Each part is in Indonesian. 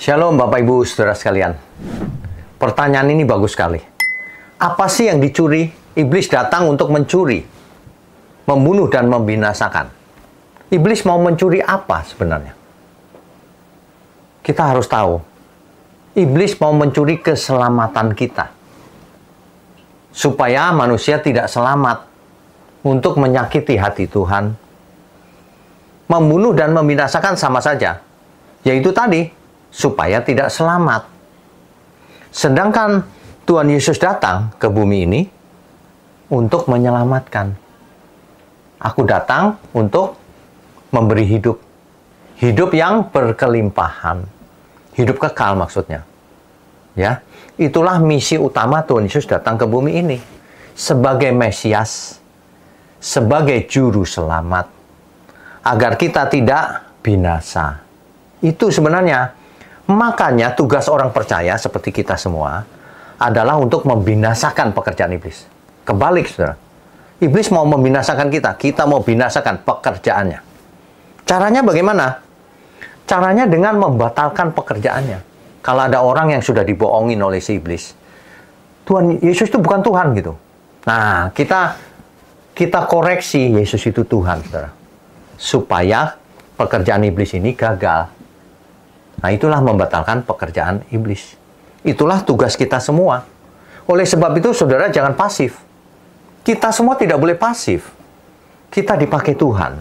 Shalom Bapak Ibu Saudara sekalian. Pertanyaan ini bagus sekali. Apa sih yang dicuri? Iblis datang untuk mencuri, membunuh dan membinasakan. Iblis mau mencuri apa sebenarnya? Kita harus tahu. Iblis mau mencuri keselamatan kita. Supaya manusia tidak selamat untuk menyakiti hati Tuhan. Membunuh dan membinasakan sama saja. Yaitu tadi, supaya tidak selamat. Sedangkan Tuhan Yesus datang ke bumi ini untuk menyelamatkan. Aku datang untuk memberi hidup. Hidup yang berkelimpahan. Hidup kekal maksudnya. Ya, itulah misi utama Tuhan Yesus datang ke bumi ini sebagai Mesias, sebagai juru selamat agar kita tidak binasa. Itu sebenarnya Makanya tugas orang percaya seperti kita semua adalah untuk membinasakan pekerjaan iblis. Kebalik, saudara. Iblis mau membinasakan kita, kita mau binasakan pekerjaannya. Caranya bagaimana? Caranya dengan membatalkan pekerjaannya. Kalau ada orang yang sudah dibohongin oleh si iblis, Tuhan Yesus itu bukan Tuhan gitu. Nah, kita kita koreksi Yesus itu Tuhan, saudara. Supaya pekerjaan iblis ini gagal Nah, itulah membatalkan pekerjaan iblis. Itulah tugas kita semua. Oleh sebab itu, saudara jangan pasif. Kita semua tidak boleh pasif. Kita dipakai Tuhan.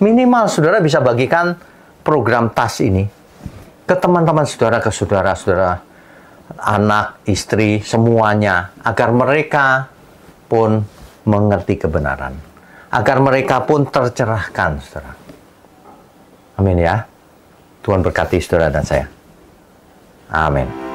Minimal saudara bisa bagikan program tas ini ke teman-teman saudara, ke saudara-saudara, anak, istri, semuanya, agar mereka pun mengerti kebenaran. Agar mereka pun tercerahkan, saudara. Amin ya. Tuhan berkati saudara dan saya. Amin.